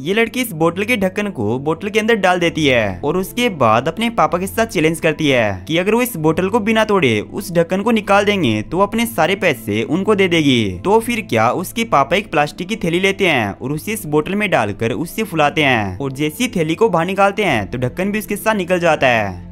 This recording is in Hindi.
ये लड़की इस बोतल के ढक्कन को बोतल के अंदर डाल देती है और उसके बाद अपने पापा के साथ चैलेंज करती है कि अगर वो इस बोतल को बिना तोड़े उस ढक्कन को निकाल देंगे तो अपने सारे पैसे उनको दे देगी तो फिर क्या उसके पापा एक प्लास्टिक की थैली लेते हैं और उसे इस बोतल में डालकर उससे फुलाते हैं और जैसी थैली को बाहर निकालते हैं तो ढक्कन भी उसके साथ निकल जाता है